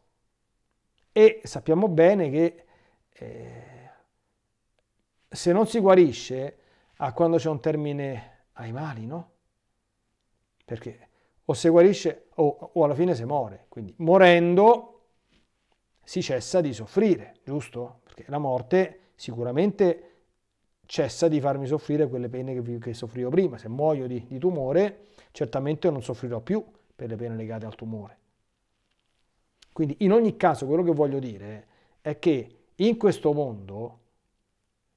E sappiamo bene che eh, se non si guarisce, a quando c'è un termine ai mali, no? Perché o si guarisce o, o alla fine si muore. Quindi morendo si cessa di soffrire, giusto? Perché la morte sicuramente cessa di farmi soffrire quelle pene che, che soffrivo prima. Se muoio di, di tumore, certamente non soffrirò più per le pene legate al tumore. Quindi in ogni caso quello che voglio dire è che in questo mondo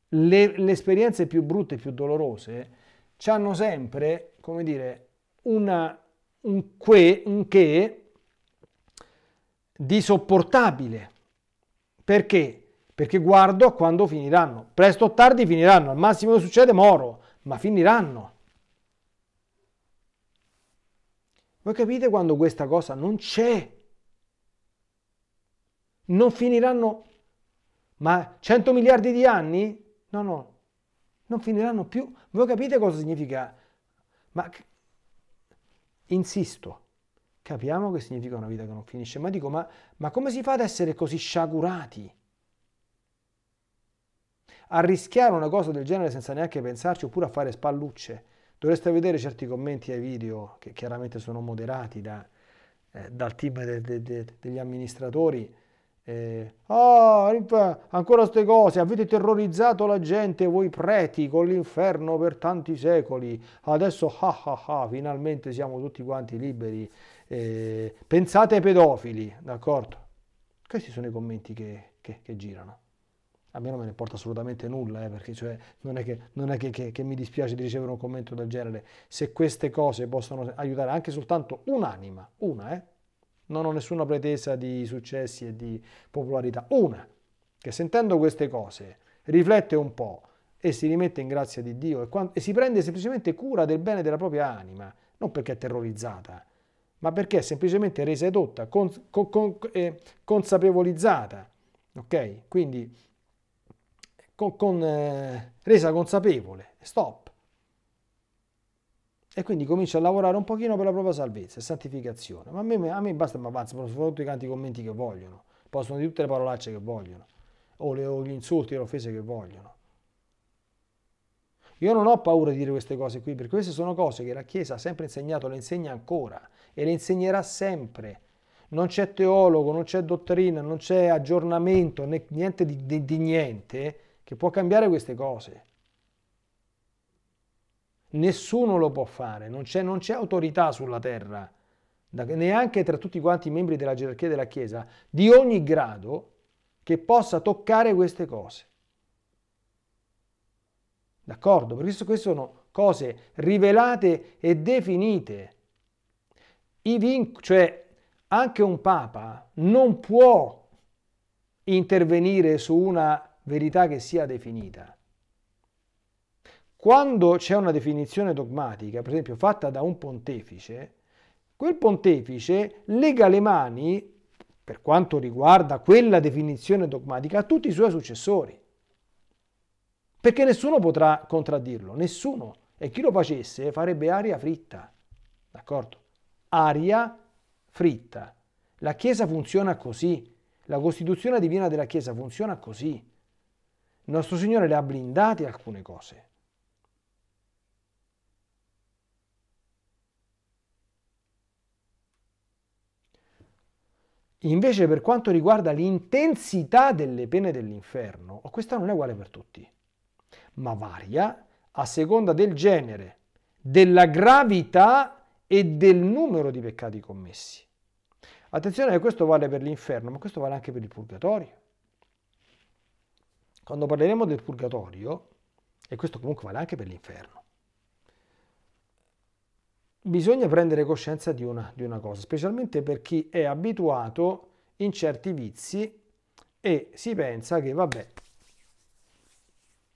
le, le, esperienze più brutte e più dolorose ci hanno sempre, come dire, una un, que, un che di sopportabile. Perché? Perché guardo a quando finiranno. Presto o tardi finiranno, al massimo succede moro, ma finiranno. Voi capite quando questa cosa non c'è? Non finiranno, ma 100 miliardi di anni? No, no, non finiranno più. Voi capite cosa significa? Ma Insisto, capiamo che significa una vita che non finisce, ma dico, ma, ma come si fa ad essere così sciagurati? A rischiare una cosa del genere senza neanche pensarci oppure a fare spallucce. Dovreste vedere certi commenti ai video che chiaramente sono moderati da, eh, dal team de, de, de, degli amministratori eh, oh, ancora queste cose, avete terrorizzato la gente, voi preti, con l'inferno per tanti secoli. Adesso, ah ah ah, finalmente siamo tutti quanti liberi. Eh, pensate ai pedofili, d'accordo? Questi sono i commenti che, che, che girano a me non me ne importa assolutamente nulla, eh, perché cioè non è, che, non è che, che, che, mi dispiace di ricevere un commento del genere. Se queste cose possono aiutare anche soltanto un'anima, una, eh, non ho nessuna pretesa di successi e di popolarità. Una, che sentendo queste cose riflette un po' e si rimette in grazia di Dio e, quando, e si prende semplicemente cura del bene della propria anima, non perché è terrorizzata, ma perché è semplicemente resa edotta, cons- con- con- eh, consapevolizzata, ok? Quindi con- eh, resa consapevole, stop e quindi comincio a lavorare un pochino per la propria salvezza e santificazione. Ma a me, a me basta, ma avanza, possono tutti i commenti che vogliono, possono di tutte le parolacce che vogliono, o, le, o gli insulti e le offese che vogliono. Io non ho paura di dire queste cose qui, perché queste sono cose che la Chiesa ha sempre insegnato, le insegna ancora e le insegnerà sempre. Non c'è teologo, non c'è dottrina, non c'è aggiornamento, né, niente di, di, di niente che può cambiare queste cose. Nessuno lo può fare, non c'è, non c'è autorità sulla terra, neanche tra tutti quanti i membri della gerarchia della Chiesa, di ogni grado, che possa toccare queste cose. D'accordo? Per questo queste sono cose rivelate e definite. Vin- cioè, anche un Papa non può intervenire su una verità che sia definita. Quando c'è una definizione dogmatica, per esempio fatta da un pontefice, quel pontefice lega le mani, per quanto riguarda quella definizione dogmatica, a tutti i suoi successori. Perché nessuno potrà contraddirlo, nessuno. E chi lo facesse farebbe aria fritta. D'accordo? Aria fritta. La Chiesa funziona così. La Costituzione divina della Chiesa funziona così. Nostro Signore le ha blindate alcune cose. Invece per quanto riguarda l'intensità delle pene dell'inferno, questa non è uguale per tutti, ma varia a seconda del genere, della gravità e del numero di peccati commessi. Attenzione che questo vale per l'inferno, ma questo vale anche per il purgatorio. Quando parleremo del purgatorio, e questo comunque vale anche per l'inferno, bisogna prendere coscienza di una, di una cosa, specialmente per chi è abituato in certi vizi e si pensa che vabbè,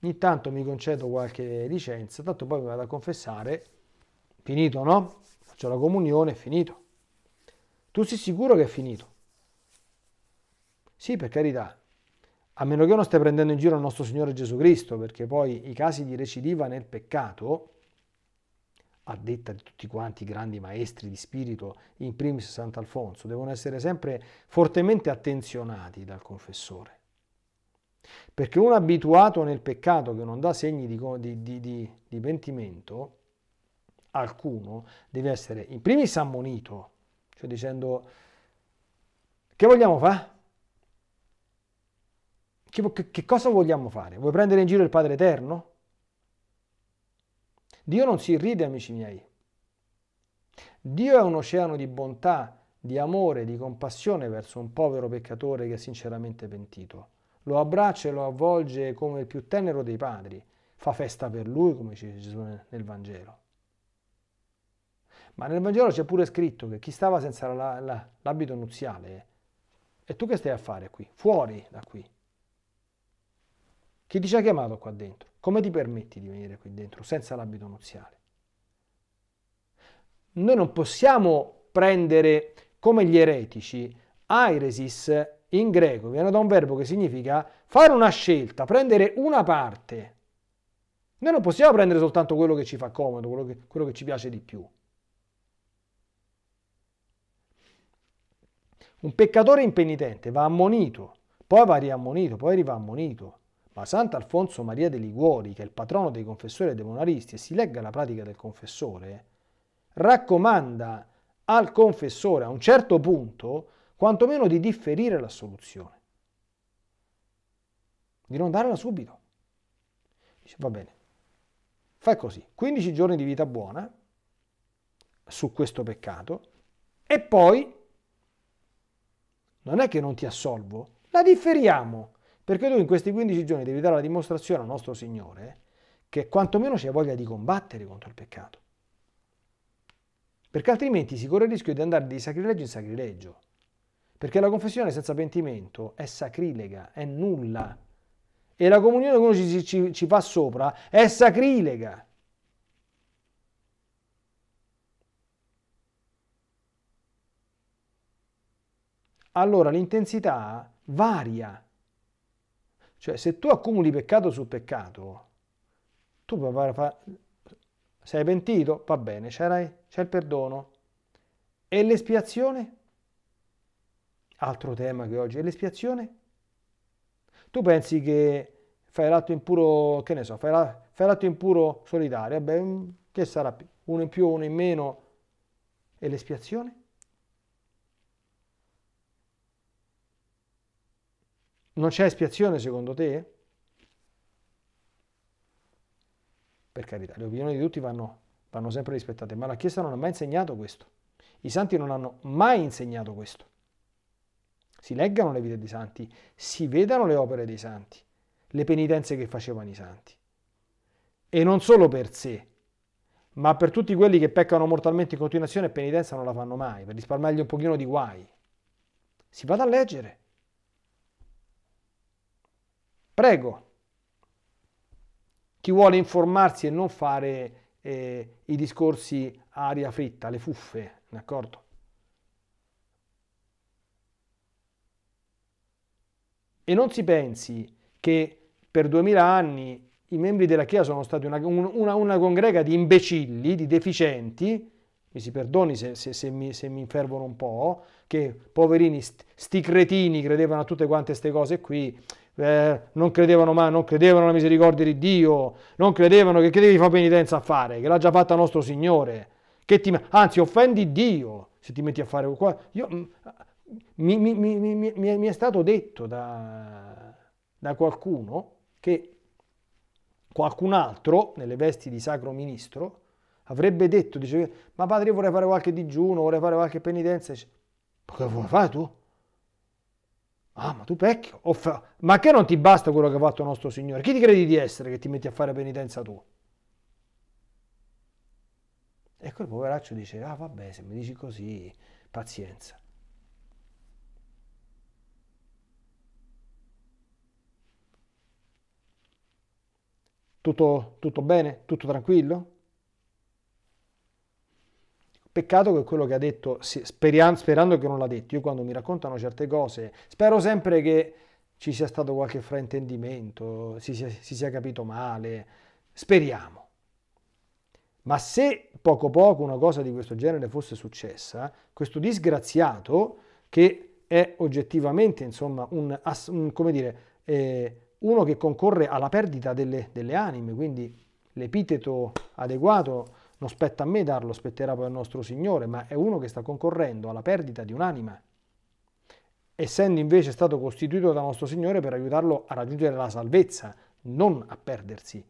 ogni tanto mi concedo qualche licenza, tanto poi mi vado a confessare, finito no? Faccio la comunione, è finito. Tu sei sicuro che è finito? Sì, per carità, a meno che non stia prendendo in giro il nostro Signore Gesù Cristo, perché poi i casi di recidiva nel peccato a detta di tutti quanti i grandi maestri di spirito, in primis Sant'Alfonso, devono essere sempre fortemente attenzionati dal confessore. Perché un abituato nel peccato che non dà segni di, di, di, di pentimento alcuno deve essere in primis ammonito, cioè dicendo che vogliamo fare? che, che cosa vogliamo fare? Vuoi prendere in giro il Padre Eterno? Dio non si ride, amici miei. Dio è un oceano di bontà, di amore, di compassione verso un povero peccatore che è sinceramente pentito. Lo abbraccia e lo avvolge come il più tenero dei padri. Fa festa per lui, come dice Gesù nel Vangelo. Ma nel Vangelo c'è pure scritto che chi stava senza la, la, l'abito nuziale, e tu che stai a fare qui? Fuori da qui. Chi ti ci ha chiamato qua dentro? Come ti permetti di venire qui dentro senza l'abito nuziale? Noi non possiamo prendere come gli eretici airesis in greco, viene da un verbo che significa fare una scelta, prendere una parte. Noi non possiamo prendere soltanto quello che ci fa comodo, quello che, quello che ci piace di più. Un peccatore impenitente va ammonito, poi va riammonito, poi riva ammonito ma Sant'Alfonso Maria dei Liguori, che è il patrono dei confessori e dei monaristi, e si legga la pratica del confessore, raccomanda al confessore a un certo punto quantomeno di differire l'assoluzione, di non darla subito. Dice, va bene, fai così, 15 giorni di vita buona su questo peccato e poi non è che non ti assolvo, la differiamo perché tu in questi 15 giorni devi dare la dimostrazione al nostro Signore che quantomeno c'è voglia di combattere contro il peccato. Perché altrimenti si corre il rischio di andare di sacrilegio in sacrilegio. Perché la confessione senza pentimento è sacrilega, è nulla. E la comunione che uno ci, ci, ci fa sopra è sacrilega. Allora l'intensità varia cioè se tu accumuli peccato su peccato, tu puoi fare... Fa... Sei pentito? Va bene, c'è il perdono. E l'espiazione? Altro tema che oggi è l'espiazione. Tu pensi che fai l'atto impuro, che ne so, fai, la, fai l'atto impuro solitario, beh, mm, che sarà? Uno in più, uno in meno. E l'espiazione? Non c'è espiazione secondo te? Per carità, le opinioni di tutti vanno, vanno sempre rispettate, ma la Chiesa non ha mai insegnato questo. I santi non hanno mai insegnato questo. Si leggano le vite dei santi, si vedano le opere dei santi, le penitenze che facevano i santi. E non solo per sé, ma per tutti quelli che peccano mortalmente in continuazione penitenza non la fanno mai, per risparmiargli un pochino di guai. Si vada a leggere. Prego. Chi vuole informarsi e non fare eh, i discorsi aria fritta, le fuffe, d'accordo? E non si pensi che per duemila anni i membri della Chiesa sono stati una, una, una, congrega di imbecilli, di deficienti, mi si perdoni se, se, se, mi, se mi, infervono un po', che poverini, sti cretini credevano a tutte quante queste cose qui eh, non credevano mai, non credevano alla misericordia di Dio, non credevano che, che devi fare penitenza a fare, che l'ha già fatta nostro Signore, che ti, anzi offendi Dio se ti metti a fare qua. Io, mm, mi, mi, mi, mi, è stato detto da, da qualcuno che qualcun altro, nelle vesti di sacro ministro, avrebbe detto, dice, ma padre io vorrei fare qualche digiuno, vorrei fare qualche penitenza. Ma cosa vuoi fare tu? Ah, ma tu pecchi? Oh, fa... Ma che non ti basta quello che ha fatto nostro Signore? Chi ti credi di essere che ti metti a fare penitenza tu? E quel poveraccio dice, ah vabbè, se mi dici così, pazienza. Tutto, tutto bene? Tutto tranquillo? Peccato che quello che ha detto, sperando che non l'ha detto, io quando mi raccontano certe cose, spero sempre che ci sia stato qualche fraintendimento, si sia, si sia capito male, speriamo. Ma se poco poco una cosa di questo genere fosse successa, questo disgraziato, che è oggettivamente insomma, un, un, dire, eh, uno che concorre alla perdita delle, delle anime, quindi l'epiteto adeguato non spetta a me darlo, spetterà poi al nostro Signore, ma è uno che sta concorrendo alla perdita di un'anima, essendo invece stato costituito da nostro Signore per aiutarlo a raggiungere la salvezza, non a perdersi,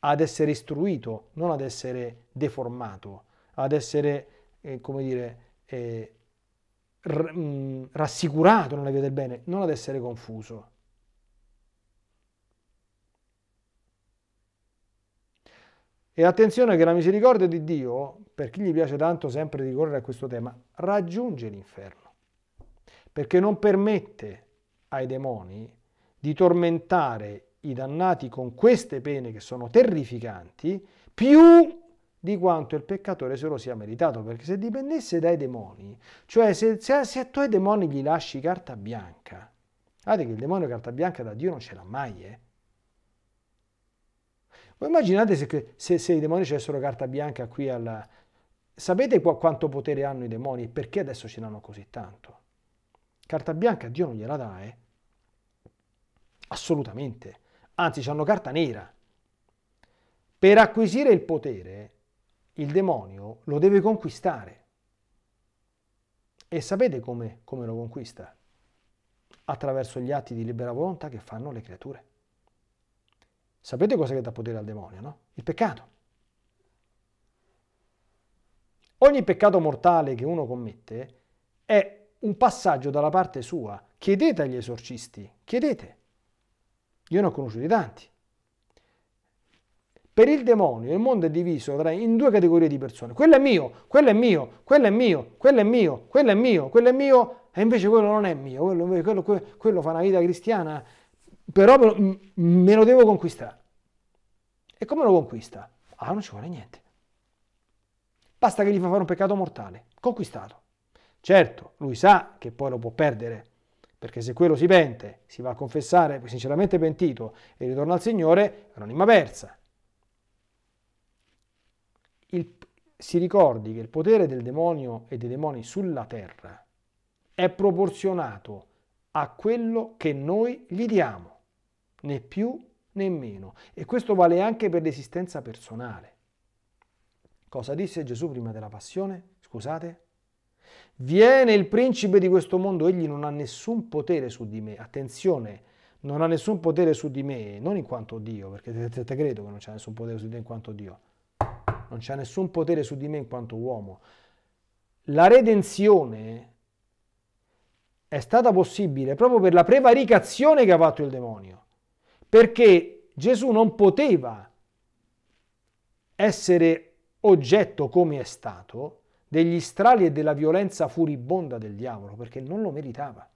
ad essere istruito, non ad essere deformato, ad essere, eh, come dire, eh, mm, rassicurato nella via del bene, non ad essere confuso. E attenzione che la misericordia di Dio, per chi gli piace tanto sempre ricorrere a questo tema, raggiunge l'inferno, perché non permette ai demoni di tormentare i dannati con queste pene che sono terrificanti, più di quanto il peccatore se lo sia meritato, perché se dipendesse dai demoni, cioè se, se, se a tuoi demoni gli lasci carta bianca, guardate che il demonio carta bianca da Dio non ce l'ha mai, eh? Voi immaginate se, se, se i demoni avessero carta bianca qui alla... Sapete qua, quanto potere hanno i demoni? e Perché adesso ce l'hanno così tanto? Carta bianca Dio non gliela dà, eh? Assolutamente. Anzi, hanno carta nera. Per acquisire il potere, il demonio lo deve conquistare. E sapete come, come lo conquista? Attraverso gli atti di libera volontà che fanno le creature. Sapete cosa che dà potere al demonio, no? Il peccato. Ogni peccato mortale che uno commette è un passaggio dalla parte sua. Chiedete agli esorcisti, chiedete. Io ne ho conosciuti tanti. Per il demonio il mondo è diviso tra, in due categorie di persone. Quello è mio, quello è mio, quello è mio, quello è mio, quello è mio, quello è mio, e invece quello non è mio, quello, quello, quello, quello fa una vita cristiana però me lo devo conquistare. E come lo conquista? Ah, non ci vuole niente. Basta che gli fa fare un peccato mortale, conquistato. Certo, lui sa che poi lo può perdere, perché se quello si pente, si va a confessare sinceramente pentito e ritorna al Signore, è un'anima persa. Il, si ricordi che il potere del demonio e dei demoni sulla terra è proporzionato a quello che noi gli diamo né più né meno. E questo vale anche per l'esistenza personale. Cosa disse Gesù prima della passione? Scusate? Viene il principe di questo mondo, egli non ha nessun potere su di me. Attenzione, non ha nessun potere su di me, non in quanto Dio, perché te, te credo che non c'è nessun potere su di me in quanto Dio. Non c'è nessun potere su di me in quanto uomo. La redenzione è stata possibile proprio per la prevaricazione che ha fatto il demonio perché Gesù non poteva essere oggetto come è stato degli strali e della violenza furibonda del diavolo, perché non lo meritava,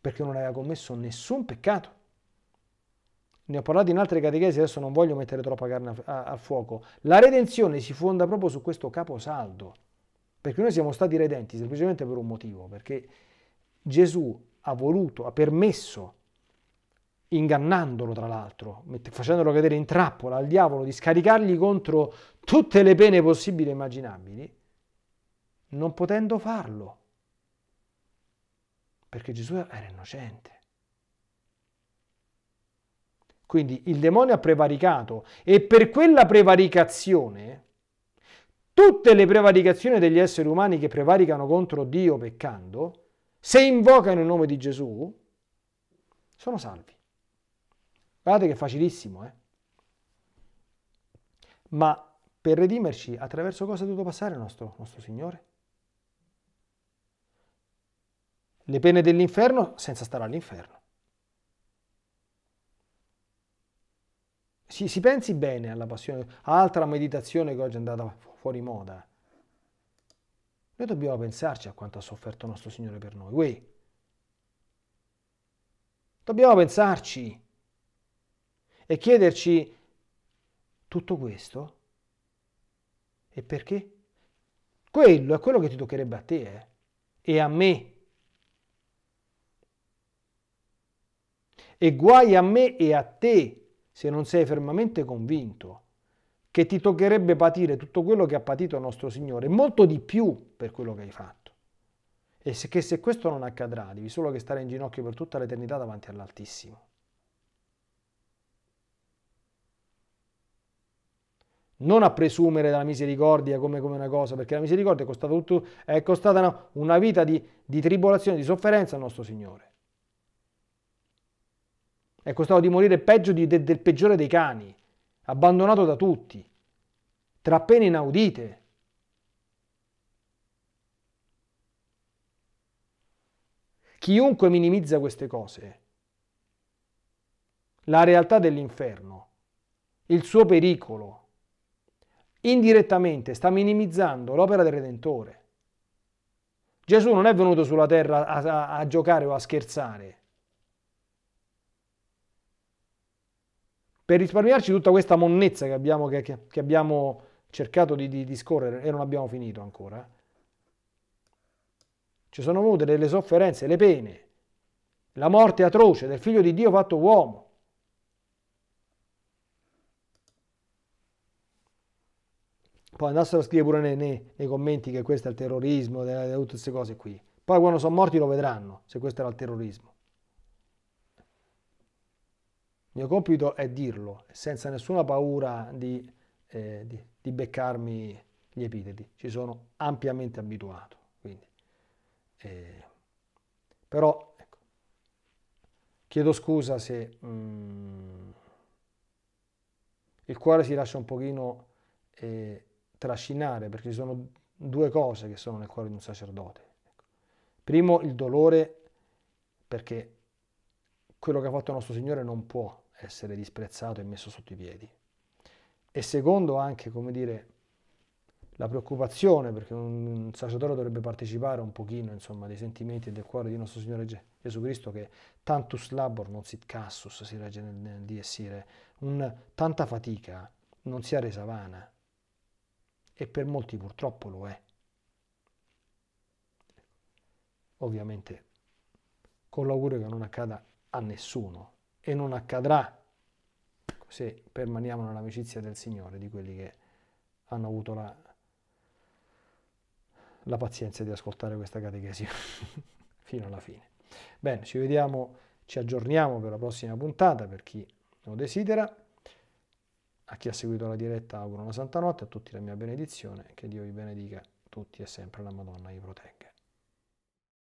perché non aveva commesso nessun peccato. Ne ho parlato in altre catechesi, adesso non voglio mettere troppa carne al fuoco. La redenzione si fonda proprio su questo caposaldo, perché noi siamo stati redenti semplicemente per un motivo, perché Gesù ha voluto, ha permesso ingannandolo tra l'altro, facendolo cadere in trappola al diavolo, di scaricargli contro tutte le pene possibili e immaginabili, non potendo farlo, perché Gesù era innocente. Quindi il demonio ha prevaricato e per quella prevaricazione, tutte le prevaricazioni degli esseri umani che prevaricano contro Dio peccando, se invocano il nome di Gesù, sono salvi. Guardate che facilissimo, eh? Ma per redimerci, attraverso cosa è dovuto passare il nostro, nostro Signore? Le pene dell'inferno senza stare all'inferno. Si, si, pensi bene alla passione, altra meditazione che oggi è andata fuori moda. Noi dobbiamo pensarci a quanto ha sofferto il nostro Signore per noi. Uè. Dobbiamo pensarci e chiederci tutto questo? E perché? Quello è quello che ti toccherebbe a te eh? e a me. E guai a me e a te se non sei fermamente convinto che ti toccherebbe patire tutto quello che ha patito il nostro Signore, molto di più per quello che hai fatto. E se, che se questo non accadrà, devi solo che stare in ginocchio per tutta l'eternità davanti all'Altissimo. non a presumere dalla misericordia come, come, una cosa, perché la misericordia è costata, tutto, è costata una vita di, di tribolazione, di sofferenza al nostro Signore. È costato di morire peggio di, de, del peggiore dei cani, abbandonato da tutti, tra pene inaudite. Chiunque minimizza queste cose, la realtà dell'inferno, il suo pericolo, indirettamente sta minimizzando l'opera del Redentore. Gesù non è venuto sulla terra a, a, a giocare o a scherzare. Per risparmiarci tutta questa monnezza che abbiamo, che, che abbiamo cercato di, di, di, scorrere e non abbiamo finito ancora, ci sono venute delle sofferenze, le pene, la morte atroce del figlio di Dio fatto uomo, Poi andassero a scrivere pure nei, nei, nei commenti che questo è il terrorismo, de, de, tutte queste cose qui. Poi quando sono morti lo vedranno, se questo era il terrorismo. Il mio compito è dirlo, senza nessuna paura di, eh, di, di beccarmi gli epiteti. Ci sono ampiamente abituato. Quindi, eh, però ecco, chiedo scusa se mm, il cuore si lascia un pochino... Eh, trascinare, perché ci sono due cose che sono nel cuore di un sacerdote. Primo, il dolore, perché quello che ha fatto il nostro Signore non può essere disprezzato e messo sotto i piedi. E secondo, anche, come dire, la preoccupazione, perché un sacerdote dovrebbe partecipare un pochino, insomma, dei sentimenti del cuore di nostro Signore Gesù Cristo, che tantus labor non sit cassus, si regge nel, nel diessire, un, tanta fatica non sia resa vana, e per molti purtroppo lo è. Ovviamente con l'augurio che non accada a nessuno e non accadrà se permaniamo nell'amicizia del Signore, di quelli che hanno avuto la, la pazienza di ascoltare questa catechesi [LAUGHS] fino alla fine. Bene, ci vediamo, ci aggiorniamo per la prossima puntata per chi lo desidera. A chi ha seguito la diretta auguro una santa notte, a tutti la mia benedizione, che Dio vi benedica tutti e sempre la Madonna vi protegga.